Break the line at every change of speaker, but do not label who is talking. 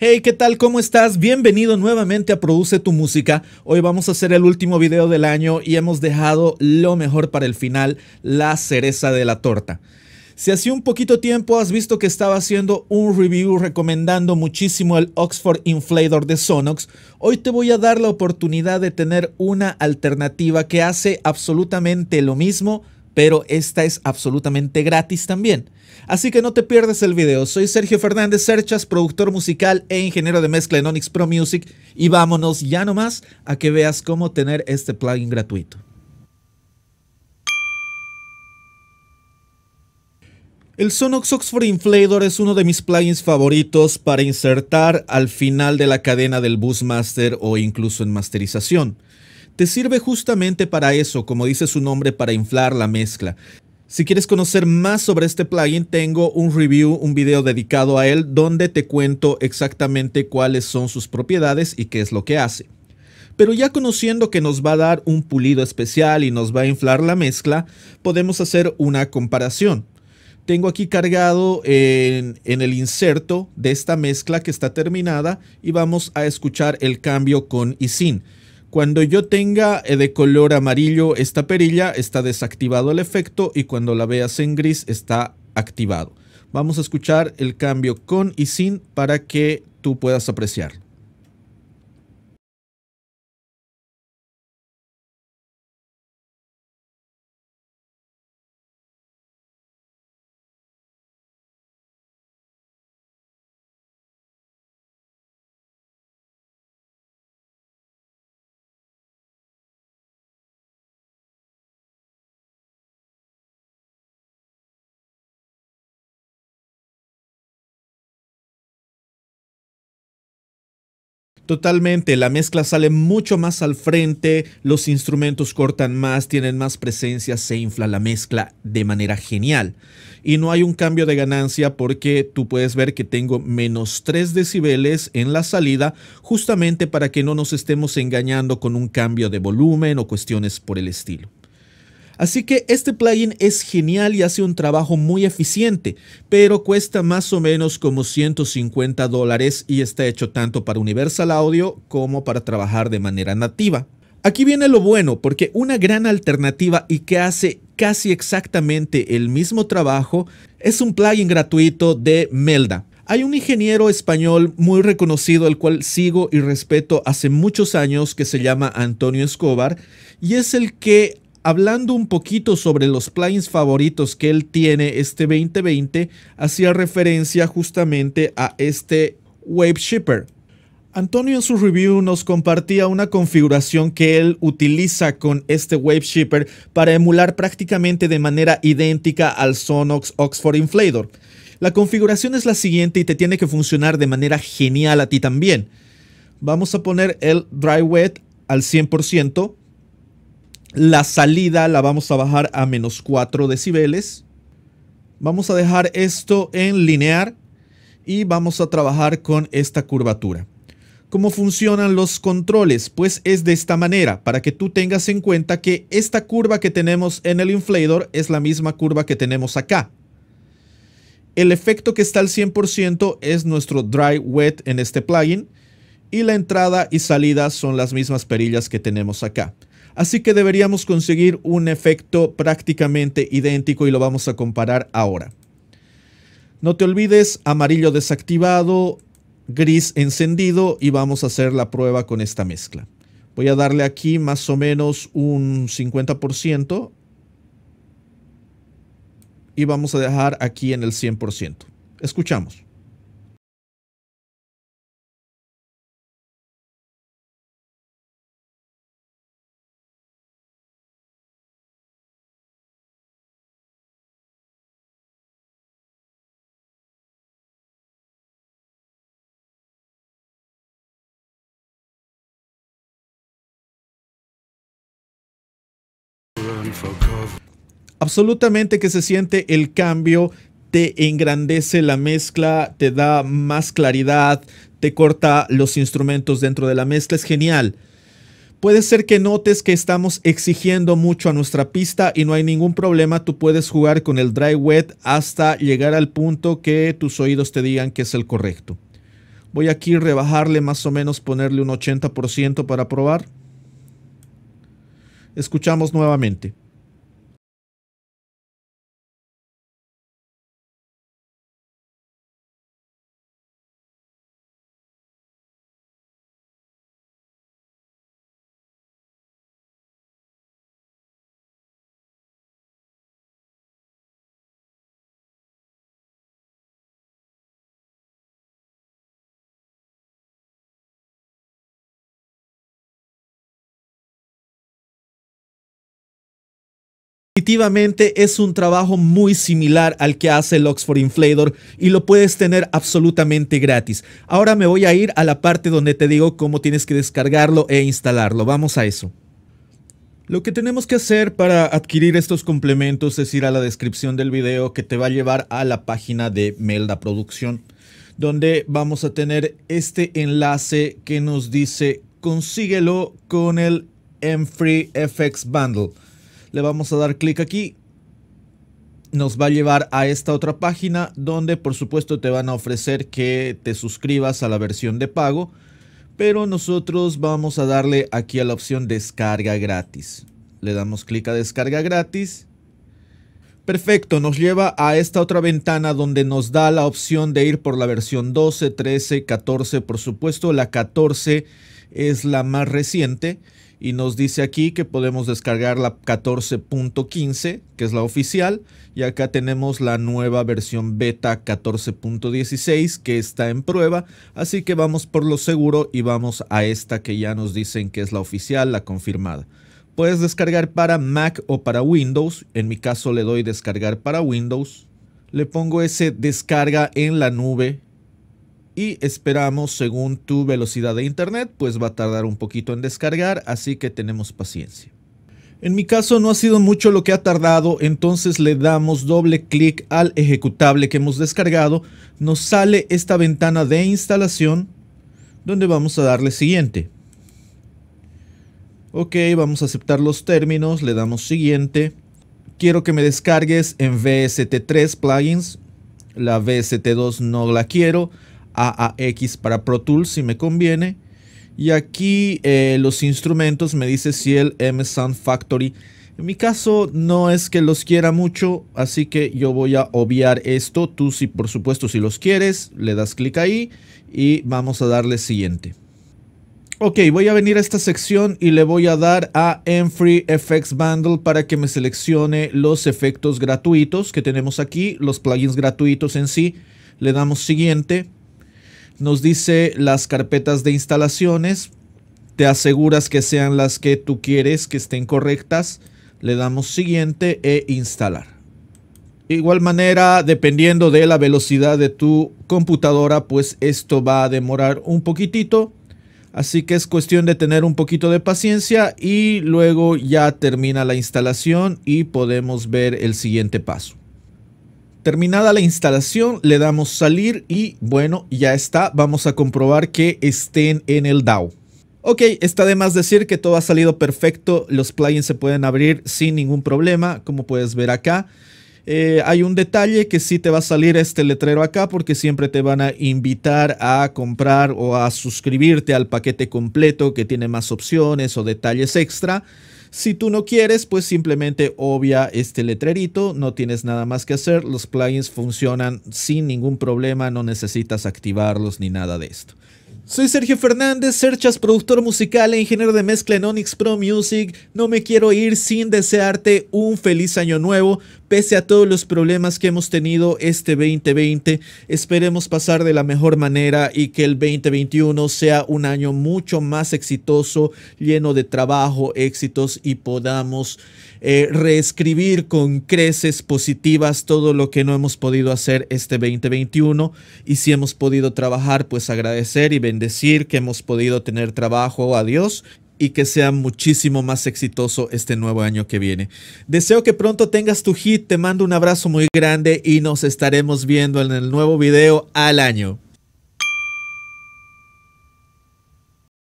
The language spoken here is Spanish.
Hey, ¿qué tal? ¿Cómo estás? Bienvenido nuevamente a Produce tu Música. Hoy vamos a hacer el último video del año y hemos dejado lo mejor para el final, la cereza de la torta. Si hace un poquito tiempo has visto que estaba haciendo un review recomendando muchísimo el Oxford Inflator de Sonox, hoy te voy a dar la oportunidad de tener una alternativa que hace absolutamente lo mismo, pero esta es absolutamente gratis también. Así que no te pierdas el video. Soy Sergio Fernández Serchas, productor musical e ingeniero de mezcla en Onyx Pro Music y vámonos ya nomás a que veas cómo tener este plugin gratuito. El Sonox Oxford Inflator es uno de mis plugins favoritos para insertar al final de la cadena del Boostmaster o incluso en masterización te sirve justamente para eso, como dice su nombre, para inflar la mezcla. Si quieres conocer más sobre este plugin, tengo un review, un video dedicado a él, donde te cuento exactamente cuáles son sus propiedades y qué es lo que hace. Pero ya conociendo que nos va a dar un pulido especial y nos va a inflar la mezcla, podemos hacer una comparación. Tengo aquí cargado en, el inserto de esta mezcla que está terminada y vamos a escuchar el cambio con y sin. Cuando yo tenga eh, de color amarillo esta perilla, está desactivado el efecto y cuando la veas en gris está activado. Vamos a escuchar el cambio con y sin para que tú puedas apreciar. Totalmente, la mezcla sale mucho más al frente, los instrumentos cortan más, tienen más presencia, se infla la mezcla de manera genial. Y no hay un cambio de ganancia porque tú puedes ver que tengo menos 3 decibeles en la salida, justamente para que no nos estemos engañando con un cambio de volumen o cuestiones por el estilo. Así que este plugin es genial y hace un trabajo muy eficiente, pero cuesta más o menos como 150 dólares y está hecho tanto para Universal Audio como para trabajar de manera nativa. Aquí viene lo bueno, porque una gran alternativa y que hace casi exactamente el mismo trabajo es un plugin gratuito de Melda. Hay un ingeniero español muy reconocido, el cual sigo y respeto hace muchos años, que se llama Antonio Escobar, y es el que hablando un poquito sobre los planes favoritos que él tiene este 2020, hacía referencia justamente a este Wave Shipper. Antonio en su review nos compartía una configuración que él utiliza con este Wave Shipper para emular prácticamente de manera idéntica al Sonox Oxford Inflator. La configuración es la siguiente y te tiene que funcionar de manera genial a ti también. Vamos a poner el dry wet al 100%, la salida la vamos a bajar a menos 4 decibeles. Vamos a dejar esto en linear y vamos a trabajar con esta curvatura. ¿Cómo funcionan los controles? Pues es de esta manera, para que tú tengas en cuenta que esta curva que tenemos en el inflador es la misma curva que tenemos acá. El efecto que está al 100% es nuestro dry wet en este plugin y la entrada y salida son las mismas perillas que tenemos acá. Así que deberíamos conseguir un efecto prácticamente idéntico y lo vamos a comparar ahora. No te olvides, amarillo desactivado, gris encendido y vamos a hacer la prueba con esta mezcla. Voy a darle aquí más o menos un 50% y vamos a dejar aquí en el 100%. Escuchamos. Absolutamente que se siente el cambio, te engrandece la mezcla, te da más claridad, te corta los instrumentos dentro de la mezcla, es genial. Puede ser que notes que estamos exigiendo mucho a nuestra pista y no hay ningún problema, tú puedes jugar con el dry wet hasta llegar al punto que tus oídos te digan que es el correcto. Voy aquí a rebajarle más o menos, ponerle un 80% para probar escuchamos nuevamente. Definitivamente es un trabajo muy similar al que hace el Oxford Inflator y lo puedes tener absolutamente gratis. Ahora me voy a ir a la parte donde te digo cómo tienes que descargarlo e instalarlo. Vamos a eso. Lo que tenemos que hacer para adquirir estos complementos es ir a la descripción del video que te va a llevar a la página de Melda Producción, donde vamos a tener este enlace que nos dice consíguelo con el M-Free FX Bundle. Le vamos a dar clic aquí. Nos va a llevar a esta otra página donde por supuesto te van a ofrecer que te suscribas a la versión de pago. Pero nosotros vamos a darle aquí a la opción descarga gratis. Le damos clic a descarga gratis. Perfecto, nos lleva a esta otra ventana donde nos da la opción de ir por la versión 12, 13, 14. Por supuesto, la 14 es la más reciente y nos dice aquí que podemos descargar la 14.15, que es la oficial, y acá tenemos la nueva versión beta 14.16 que está en prueba, así que vamos por lo seguro y vamos a esta que ya nos dicen que es la oficial, la confirmada. Puedes descargar para Mac o para Windows, en mi caso le doy descargar para Windows, le pongo ese descarga en la nube y esperamos según tu velocidad de internet, pues va a tardar un poquito en descargar, así que tenemos paciencia. En mi caso no ha sido mucho lo que ha tardado, entonces le damos doble clic al ejecutable que hemos descargado, nos sale esta ventana de instalación donde vamos a darle siguiente. Ok, vamos a aceptar los términos, le damos siguiente. Quiero que me descargues en VST3 plugins, la VST2 no la quiero, AAX para Pro Tools si me conviene. Y aquí eh, los instrumentos me dice si el M Sound Factory. En mi caso no es que los quiera mucho, así que yo voy a obviar esto. Tú si por supuesto si los quieres, le das clic ahí y vamos a darle siguiente. Ok, voy a venir a esta sección y le voy a dar a Free Effects Bundle para que me seleccione los efectos gratuitos que tenemos aquí, los plugins gratuitos en sí. Le damos siguiente. Nos dice las carpetas de instalaciones. Te aseguras que sean las que tú quieres, que estén correctas. Le damos siguiente e instalar. Igual manera, dependiendo de la velocidad de tu computadora, pues esto va a demorar un poquitito. Así que es cuestión de tener un poquito de paciencia y luego ya termina la instalación y podemos ver el siguiente paso. Terminada la instalación, le damos salir y bueno, ya está. Vamos a comprobar que estén en el DAO. Ok, está de más decir que todo ha salido perfecto. Los plugins se pueden abrir sin ningún problema, como puedes ver acá. Eh, hay un detalle que sí te va a salir este letrero acá porque siempre te van a invitar a comprar o a suscribirte al paquete completo que tiene más opciones o detalles extra. Si tú no quieres, pues simplemente obvia este letrerito, no tienes nada más que hacer, los plugins funcionan sin ningún problema, no necesitas activarlos ni nada de esto. Soy Sergio Fernández, Serchas, productor musical e ingeniero de mezcla en Onyx Pro Music. No me quiero ir sin desearte un feliz año nuevo. Pese a todos los problemas que hemos tenido este 2020, esperemos pasar de la mejor manera y que el 2021 sea un año mucho más exitoso, lleno de trabajo, éxitos y podamos eh, reescribir con creces positivas todo lo que no hemos podido hacer este 2021 y si hemos podido trabajar, pues agradecer y bendecir que hemos podido tener trabajo a Dios y que sea muchísimo más exitoso este nuevo año que viene. Deseo que pronto tengas tu hit, te mando un abrazo muy grande y nos estaremos viendo en el nuevo video al año.